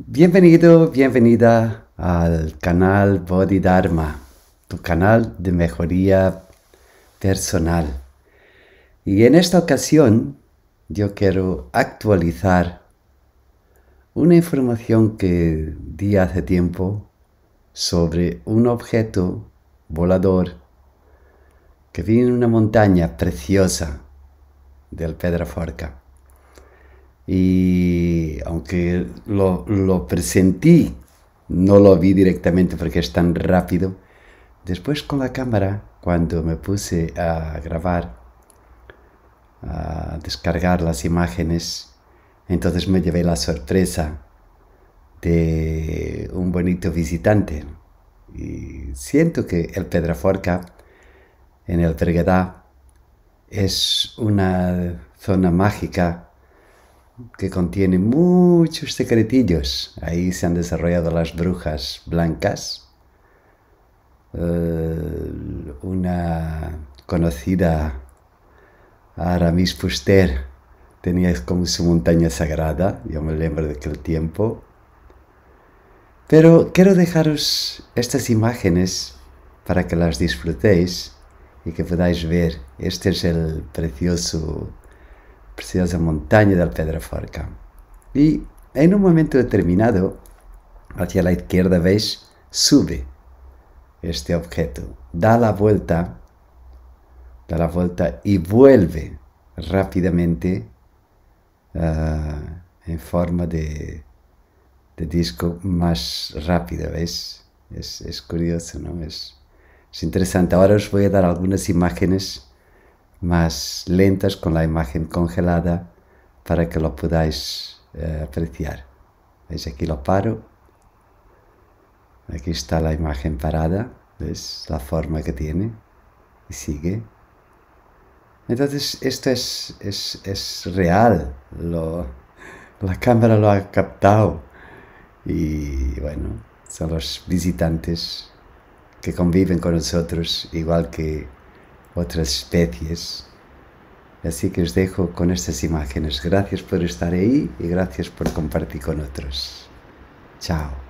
Bienvenido, bienvenida al canal Dharma, tu canal de mejoría personal. Y en esta ocasión yo quiero actualizar una información que di hace tiempo sobre un objeto volador que vi en una montaña preciosa del Pedraforca. Y que lo, presentí, no lo vi directamente porque es tan rápido. Después con la cámara, cuando me puse a grabar, a descargar las imágenes, entonces me llevé la sorpresa de un bonito visitante. Y siento que el Pedraforca en el Pergadá es una zona mágica que contiene muchos secretillos. Ahí se han desarrollado las brujas blancas. Eh, una conocida Aramis Fuster tenía como su montaña sagrada, yo me lembro de aquel tiempo. Pero quiero dejaros estas imágenes para que las disfrutéis y que podáis ver. Este es el precioso hace montaña de del Forca. Y en un momento determinado, hacia la izquierda veis, sube este objeto, da la vuelta, da la vuelta y vuelve rápidamente ah, en forma de, disco más rápido, veis Es, curioso, ¿no? Es, es interesante. Ahora os voy a dar algunas imágenes más lentas con la imagen congelada para que lo podáis eh, apreciar. ¿Veis? Aquí lo paro. Aquí está la imagen parada. ¿Ves? La forma que tiene. Y sigue. Entonces, esto es, real. la cámara lo ha captado. Y bueno, son los visitantes que conviven con nosotros, igual que otras especies. Así que os dejo con estas imágenes. Gracias por estar ahí y gracias por compartir con otros. Chao.